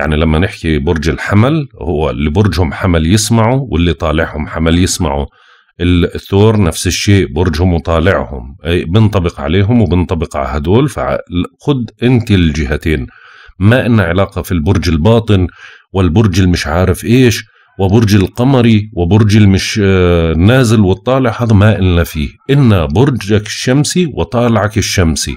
يعني لما نحكي برج الحمل هو اللي برجهم حمل يسمعوا واللي طالعهم حمل يسمعوا الثور نفس الشيء برجهم وطالعهم بنطبق عليهم وبنطبق على هدول فخد انت الجهتين ما إن علاقة في البرج الباطن والبرج المش عارف إيش وبرج القمري وبرج المش آه، نازل والطالع هذا ما إلنا فيه إن برجك الشمسي وطالعك الشمسي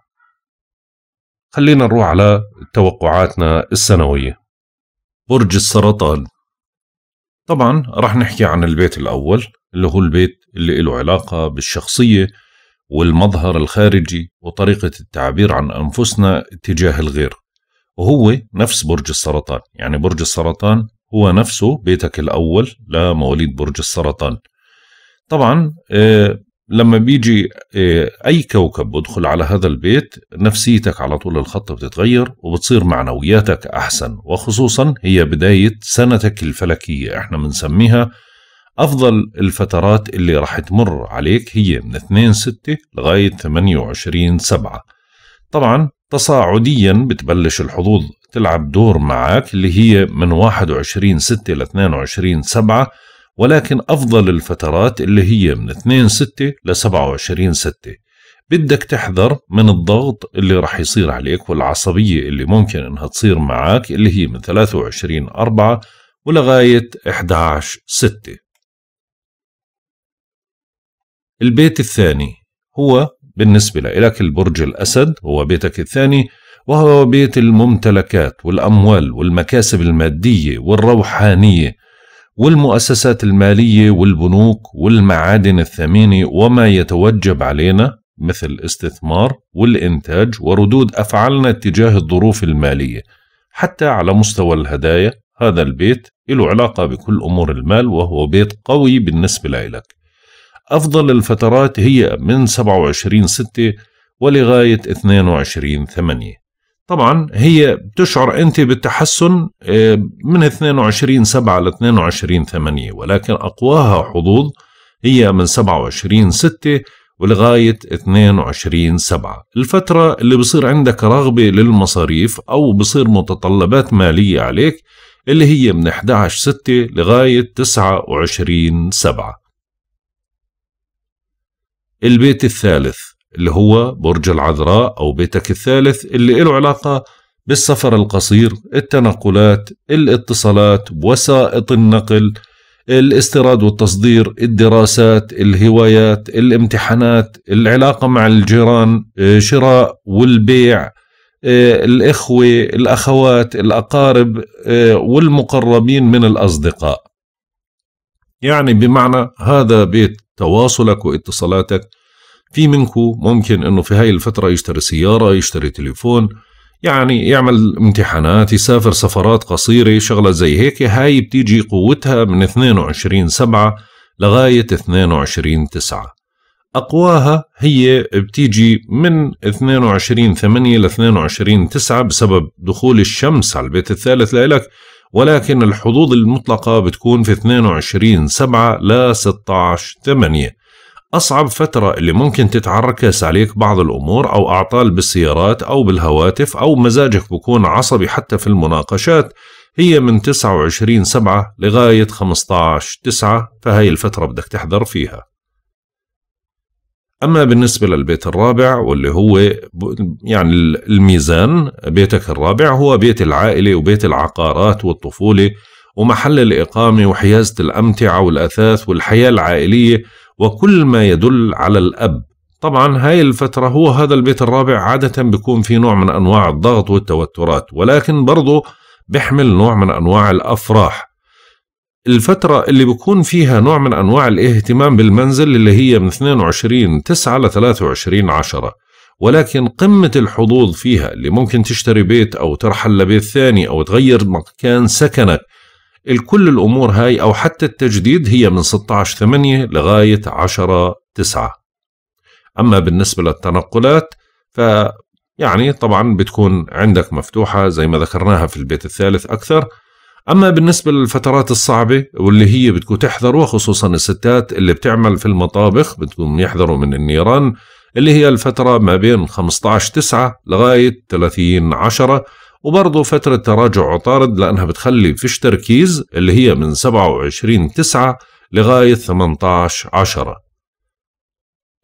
خلينا نروح على توقعاتنا السنوية برج السرطان طبعا رح نحكي عن البيت الأول اللي هو البيت اللي له علاقة بالشخصية والمظهر الخارجي وطريقة التعبير عن أنفسنا اتجاه الغير وهو نفس برج السرطان يعني برج السرطان هو نفسه بيتك الأول لمواليد برج السرطان طبعا آه، لما بيجي آه، اي كوكب بدخل على هذا البيت نفسيتك على طول الخط بتتغير وبتصير معنوياتك احسن وخصوصا هي بدايه سنتك الفلكيه احنا بنسميها افضل الفترات اللي راح تمر عليك هي من 2 6 لغايه 28 7 طبعا تصاعديا بتبلش الحظوظ تلعب دور معك اللي هي من 21 6 ل 22 7 ولكن أفضل الفترات اللي هي من 2 6 ل 27 6 بدك تحذر من الضغط اللي رح يصير عليك والعصبية اللي ممكن انها تصير معك اللي هي من 23 4 ولغاية 11 6 البيت الثاني هو بالنسبة لك البرج الأسد هو بيتك الثاني وهو بيت الممتلكات والأموال والمكاسب المادية والروحانية والمؤسسات المالية والبنوك والمعادن الثمينة وما يتوجب علينا مثل الاستثمار والإنتاج وردود أفعالنا تجاه الظروف المالية حتى على مستوى الهدايا هذا البيت له علاقة بكل أمور المال وهو بيت قوي بالنسبة لإلك أفضل الفترات هي من 27 6 ولغاية 22 8 طبعا هي بتشعر انت بالتحسن آه، من 22 7 ل 22 8 ولكن اقواها حظوظ هي من 27 6 ولغاية 22 7 الفترة اللي بصير عندك رغبة للمصاريف أو بصير متطلبات مالية عليك اللي هي من 11 6 لغاية 29 7 البيت الثالث اللي هو برج العذراء أو بيتك الثالث اللي له علاقة بالسفر القصير التنقلات الاتصالات وسائط النقل الاستيراد والتصدير الدراسات الهوايات الامتحانات العلاقة مع الجيران شراء والبيع الإخوة الأخوات الأقارب والمقربين من الأصدقاء يعني بمعنى هذا بيت تواصلك واتصالاتك في منكو ممكن انه في هاي الفترة يشتري سيارة يشتري تليفون يعني يعمل امتحانات يسافر سفرات قصيرة شغلة زي هيك هاي بتيجي قوتها من 22 سبعة لغاية 22 تسعة أقواها هي بتيجي من 22 8 ل 22 9 بسبب دخول الشمس على البيت الثالث لإلك ولكن الحظوظ المطلقة بتكون في 22 7 ل 16 8 أصعب فترة اللي ممكن تتعركس عليك بعض الأمور أو أعطال بالسيارات أو بالهواتف أو مزاجك بكون عصبي حتى في المناقشات هي من 29 سبعة لغاية 15 تسعة فهي الفترة بدك تحذر فيها أما بالنسبة للبيت الرابع واللي هو يعني الميزان بيتك الرابع هو بيت العائلة وبيت العقارات والطفولة ومحل الإقامة وحيازة الأمتعة والأثاث والحياة العائلية وكل ما يدل على الأب طبعا هاي الفترة هو هذا البيت الرابع عادة بيكون في نوع من أنواع الضغط والتوترات ولكن برضه بيحمل نوع من أنواع الأفراح الفترة اللي بيكون فيها نوع من أنواع الاهتمام بالمنزل اللي هي من 22 9 ل 23 10 ولكن قمة الحظوظ فيها اللي ممكن تشتري بيت أو ترحل لبيت ثاني أو تغير مكان سكنك الكل الأمور هاي أو حتى التجديد هي من 16 8 لغاية 10 9 أما بالنسبة للتنقلات ف يعني طبعا بتكون عندك مفتوحة زي ما ذكرناها في البيت الثالث أكثر أما بالنسبة للفترات الصعبة واللي هي بتكون تحذروا خصوصا الستات اللي بتعمل في المطابخ بتكون يحذروا من النيران اللي هي الفترة ما بين 15 9 لغاية 30 10 وبرضه فترة تراجع عطارد لأنها بتخلي فيش تركيز اللي هي من 27 9 لغاية 18 10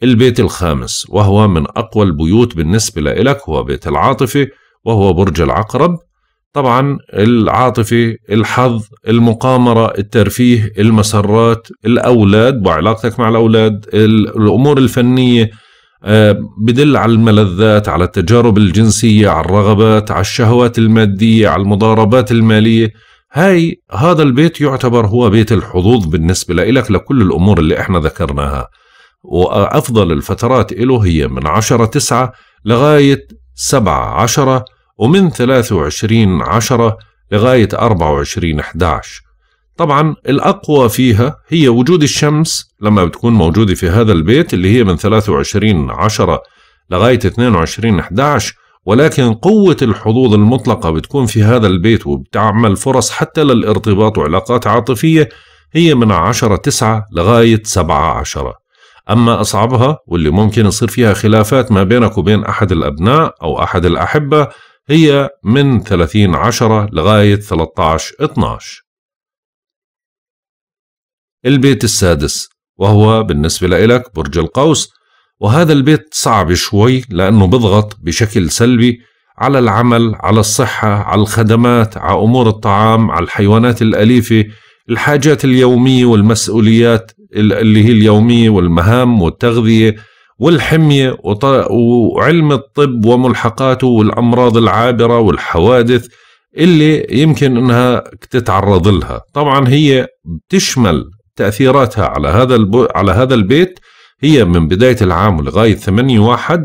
البيت الخامس وهو من أقوى البيوت بالنسبة لإلك هو بيت العاطفة وهو برج العقرب طبعا العاطفة الحظ المقامرة الترفيه المسرات الأولاد وعلاقتك مع الأولاد الأمور الفنية آه، بدل على الملذات على التجارب الجنسية على الرغبات على الشهوات المادية على المضاربات المالية هاي هذا البيت يعتبر هو بيت الحظوظ بالنسبة لك لكل الأمور اللي إحنا ذكرناها وأفضل الفترات له هي من عشرة تسعة لغاية سبعة عشرة ومن ثلاثة وعشرين عشرة لغاية أربعة وعشرين 11 طبعا الأقوى فيها هي وجود الشمس لما بتكون موجودة في هذا البيت اللي هي من 23 عشرة لغاية 22 11 ولكن قوة الحظوظ المطلقة بتكون في هذا البيت وبتعمل فرص حتى للارتباط وعلاقات عاطفية هي من 10 9 لغاية 7 10 أما أصعبها واللي ممكن يصير فيها خلافات ما بينك وبين أحد الأبناء أو أحد الأحبة هي من 30 10 لغاية 13 12 البيت السادس وهو بالنسبة لإلك برج القوس وهذا البيت صعب شوي لأنه بضغط بشكل سلبي على العمل على الصحة على الخدمات على أمور الطعام على الحيوانات الأليفة الحاجات اليومية والمسؤوليات اللي هي اليومية والمهام والتغذية والحمية وعلم الطب وملحقاته والأمراض العابرة والحوادث اللي يمكن انها تتعرض لها طبعا هي بتشمل تأثيراتها على هذا البو... على هذا البيت هي من بداية العام ولغاية 8 8/1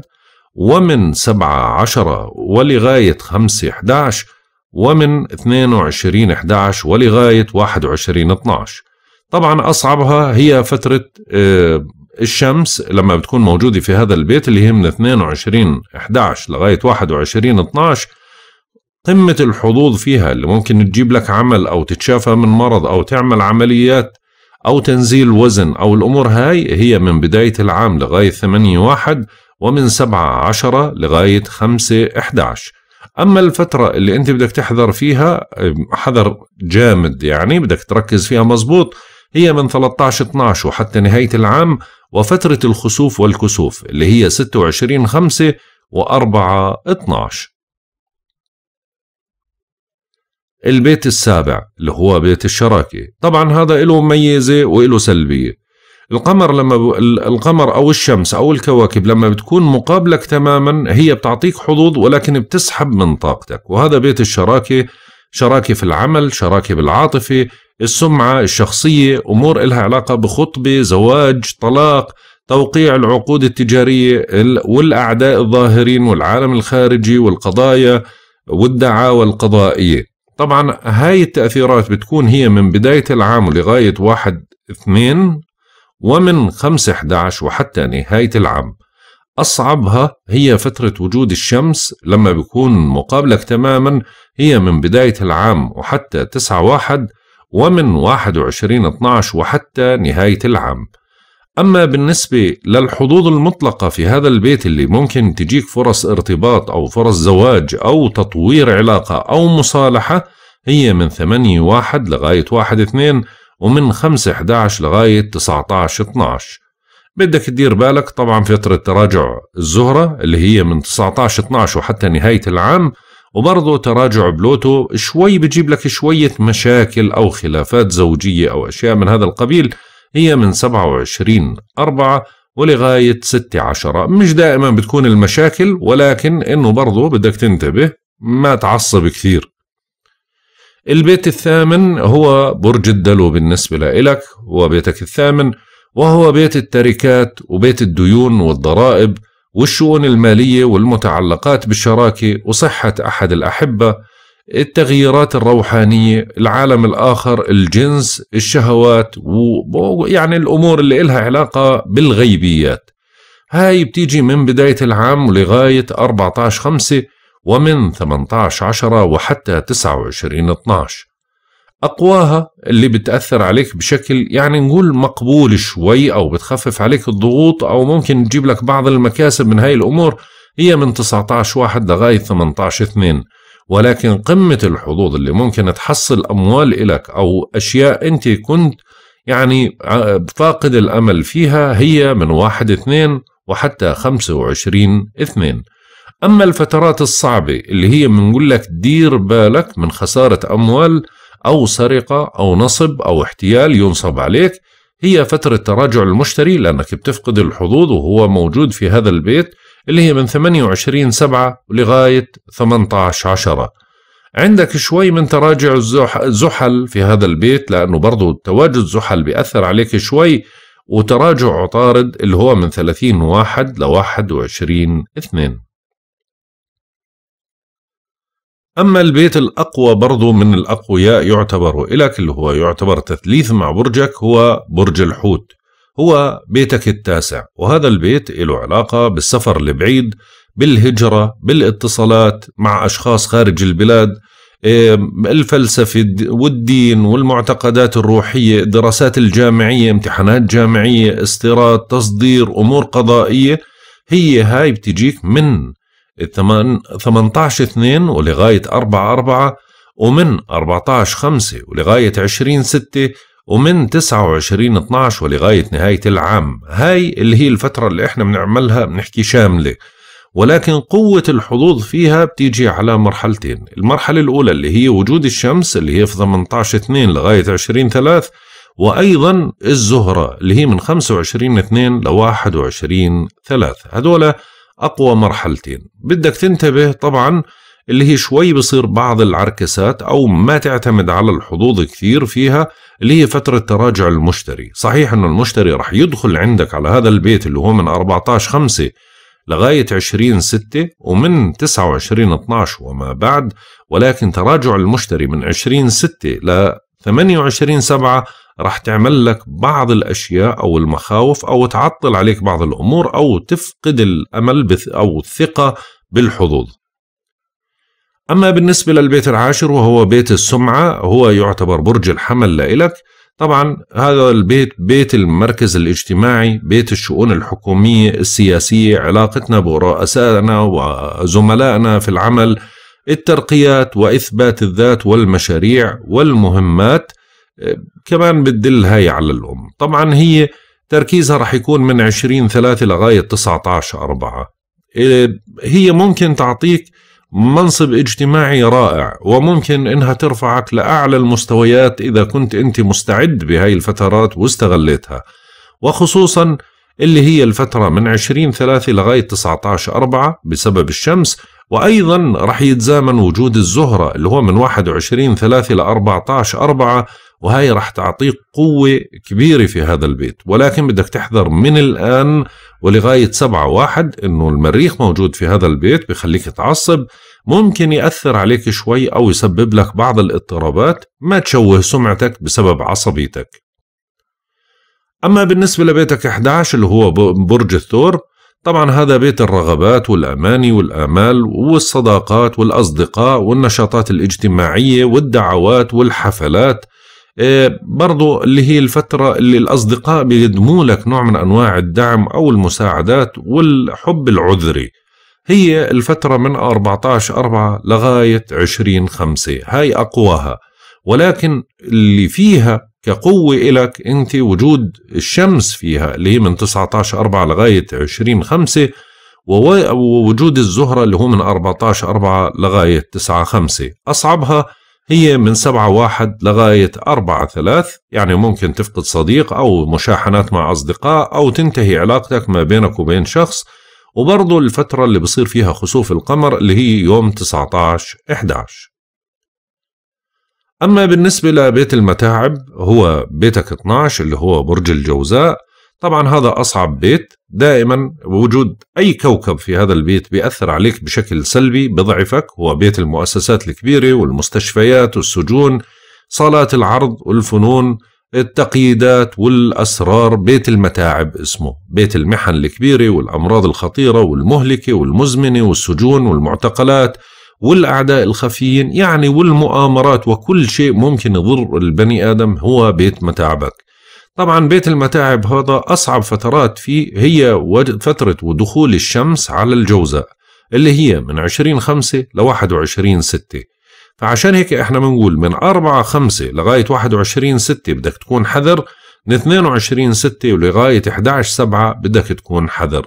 ومن 7 10 ولغاية 5 11 ومن 22 11 ولغاية 21 12 طبعا أصعبها هي فترة آه، الشمس لما بتكون موجودة في هذا البيت اللي هي من 22 11 لغاية 21 12 قمة الحظوظ فيها اللي ممكن تجيب لك عمل أو تتشافى من مرض أو تعمل عمليات أو تنزيل وزن أو الأمور هاي هي من بداية العام لغاية 8 واحد ومن 7 10 لغاية 5 11 أما الفترة اللي أنت بدك تحذر فيها حذر جامد يعني بدك تركز فيها مزبوط هي من 13 12 وحتى نهاية العام وفترة الخسوف والكسوف اللي هي 26 5 و4 12 البيت السابع اللي هو بيت الشراكة طبعا هذا له مميزة وله سلبية القمر لما ب... القمر او الشمس او الكواكب لما بتكون مقابلك تماما هي بتعطيك حظوظ ولكن بتسحب من طاقتك وهذا بيت الشراكه شراكه في العمل شراكه بالعاطفه السمعه الشخصيه امور لها علاقه بخطبه زواج طلاق توقيع العقود التجاريه والاعداء الظاهرين والعالم الخارجي والقضايا والدعاوى القضائيه طبعا هاي التأثيرات بتكون هي من بداية العام لغاية واحد اثنين ومن خمسة احدعش وحتى نهاية العام أصعبها هي فترة وجود الشمس لما بيكون مقابلك تماما هي من بداية العام وحتى تسعة واحد ومن واحد وعشرين 12 وحتى نهاية العام أما بالنسبة للحظوظ المطلقة في هذا البيت اللي ممكن تجيك فرص ارتباط أو فرص زواج أو تطوير علاقة أو مصالحة هي من 8 1 لغاية 1 2 ومن 5 11 لغاية 19 12 بدك تدير بالك طبعا فترة تراجع الزهرة اللي هي من 19 12 وحتى نهاية العام وبرضه تراجع بلوتو شوي بجيب لك شوية مشاكل أو خلافات زوجية أو أشياء من هذا القبيل هي من 27 أربعة ولغاية 6 عشرة مش دائما بتكون المشاكل ولكن إنه برضه بدك تنتبه ما تعصب كثير البيت الثامن هو برج الدلو بالنسبة لإلك بيتك الثامن وهو بيت التركات وبيت الديون والضرائب والشؤون المالية والمتعلقات بالشراكة وصحة أحد الأحبة التغييرات الروحانية العالم الآخر الجنس الشهوات ويعني الأمور اللي إلها علاقة بالغيبيات هاي بتيجي من بداية العام لغاية 14 5 ومن 18 10 وحتى 29 12 أقواها اللي بتأثر عليك بشكل يعني نقول مقبول شوي أو بتخفف عليك الضغوط أو ممكن تجيب لك بعض المكاسب من هاي الأمور هي من 19 1 لغاية 18 2 ولكن قمة الحظوظ اللي ممكن تحصل أموال إلك أو أشياء أنت كنت يعني فاقد الأمل فيها هي من واحد اثنين وحتى خمسة وعشرين اثنين أما الفترات الصعبة اللي هي بنقول لك دير بالك من خسارة أموال أو سرقة أو نصب أو احتيال ينصب عليك هي فترة تراجع المشتري لأنك بتفقد الحظوظ وهو موجود في هذا البيت اللي هي من 28 سبعة لغاية 18 عشرة عندك شوي من تراجع الزحل في هذا البيت لأنه برضه تواجد زحل بيأثر عليك شوي وتراجع عطارد اللي هو من 30 واحد ل 21 2 أما البيت الأقوى برضو من الأقوياء يعتبر إلك اللي هو يعتبر تثليث مع برجك هو برج الحوت هو بيتك التاسع وهذا البيت له علاقة بالسفر البعيد بالهجرة بالاتصالات مع أشخاص خارج البلاد الفلسفة والدين والمعتقدات الروحية الدراسات الجامعية امتحانات جامعية استيراد تصدير أمور قضائية هي هاي بتجيك من 18 2 ولغاية 4 4 ومن 14 5 ولغاية 20 6 ومن 29 12 ولغاية نهاية العام هاي اللي هي الفترة اللي احنا بنعملها بنحكي شاملة ولكن قوة الحظوظ فيها بتيجي على مرحلتين المرحلة الأولى اللي هي وجود الشمس اللي هي في 18 2 لغاية 20 3 وأيضا الزهرة اللي هي من 25 2 ل 21 3 هذول أقوى مرحلتين بدك تنتبه طبعا اللي هي شوي بصير بعض العركسات أو ما تعتمد على الحظوظ كثير فيها اللي هي فترة تراجع المشتري صحيح أنه المشتري رح يدخل عندك على هذا البيت اللي هو من 14 5 لغاية 20 6 ومن 29 12 وما بعد ولكن تراجع المشتري من 20 6 ل 28 7 رح تعمل لك بعض الأشياء أو المخاوف أو تعطل عليك بعض الأمور أو تفقد الأمل أو الثقة بالحظوظ أما بالنسبة للبيت العاشر وهو بيت السمعة هو يعتبر برج الحمل لإلك طبعا هذا البيت بيت المركز الاجتماعي بيت الشؤون الحكومية السياسية علاقتنا برؤسائنا وزملائنا في العمل الترقيات وإثبات الذات والمشاريع والمهمات كمان بتدل هاي على الأم طبعا هي تركيزها رح يكون من 20 3 لغاية 19 4 إيه، هي ممكن تعطيك منصب اجتماعي رائع وممكن انها ترفعك لاعلى المستويات اذا كنت انت مستعد بهاي الفترات واستغليتها وخصوصا اللي هي الفترة من 20 3 لغاية 19 4 بسبب الشمس وأيضا رح يتزامن وجود الزهرة اللي هو من 21 3 ل 14 4 وهي رح تعطيك قوة كبيرة في هذا البيت ولكن بدك تحذر من الآن ولغاية سبعة واحد إنه المريخ موجود في هذا البيت بخليك تعصب ممكن يأثر عليك شوي أو يسبب لك بعض الاضطرابات ما تشوه سمعتك بسبب عصبيتك أما بالنسبة لبيتك 11 اللي هو برج الثور طبعا هذا بيت الرغبات والأماني والآمال والصداقات والأصدقاء والنشاطات الاجتماعية والدعوات والحفلات إيه، برضو اللي هي الفترة اللي الأصدقاء بيقدموا لك نوع من أنواع الدعم أو المساعدات والحب العذري هي الفترة من 14 4 لغاية 20 5 هاي أقواها ولكن اللي فيها كقوة إلك أنت وجود الشمس فيها اللي هي من 19 4 لغاية 20 5 ووجود الزهرة اللي هو من 14 4 لغاية 9 5 أصعبها هي من 7 1 لغاية 4 3 يعني ممكن تفقد صديق أو مشاحنات مع أصدقاء أو تنتهي علاقتك ما بينك وبين شخص وبرضه الفترة اللي بصير فيها خسوف القمر اللي هي يوم 19 11 أما بالنسبة لبيت المتاعب هو بيتك 12 اللي هو برج الجوزاء طبعا هذا أصعب بيت دائما وجود أي كوكب في هذا البيت بيأثر عليك بشكل سلبي بضعفك هو بيت المؤسسات الكبيرة والمستشفيات والسجون صالات العرض والفنون التقييدات والأسرار بيت المتاعب اسمه بيت المحن الكبيرة والأمراض الخطيرة والمهلكة والمزمنة والسجون والمعتقلات والأعداء الخفيين يعني والمؤامرات وكل شيء ممكن يضر البني آدم هو بيت متاعبك طبعا بيت المتاعب هذا أصعب فترات فيه هي فترة ودخول الشمس على الجوزاء اللي هي من 20 ل 21 6 فعشان هيك احنا بنقول من 4 5 لغاية 21 6 بدك تكون حذر من 22 6 ولغاية 11 7 بدك تكون حذر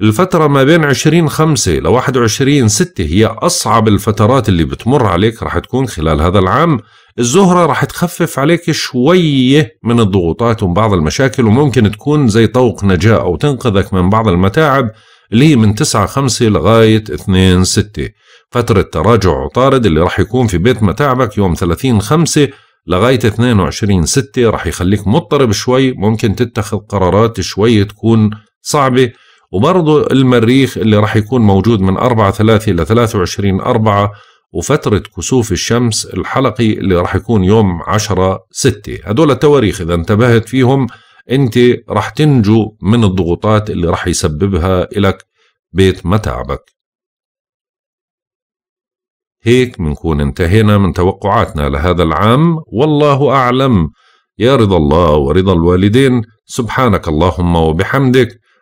الفترة ما بين 20 5 ل 21 6 هي أصعب الفترات اللي بتمر عليك رح تكون خلال هذا العام الزهرة رح تخفف عليك شوية من الضغوطات ومن بعض المشاكل وممكن تكون زي طوق نجاة أو تنقذك من بعض المتاعب اللي هي من 9 5 لغاية 2 6 فترة تراجع عطارد اللي راح يكون في بيت متاعبك يوم 30 5 لغاية 22 6 راح يخليك مضطرب شوي ممكن تتخذ قرارات شوي تكون صعبة وبرضه المريخ اللي راح يكون موجود من 4 3 إلى 23 4 وفترة كسوف الشمس الحلقي اللي راح يكون يوم 10 6 هدول التواريخ إذا انتبهت فيهم أنت راح تنجو من الضغوطات اللي راح يسببها إلك بيت متعبك هيك منكون انتهينا من توقعاتنا لهذا العام والله أعلم يا رضا الله ورضا الوالدين سبحانك اللهم وبحمدك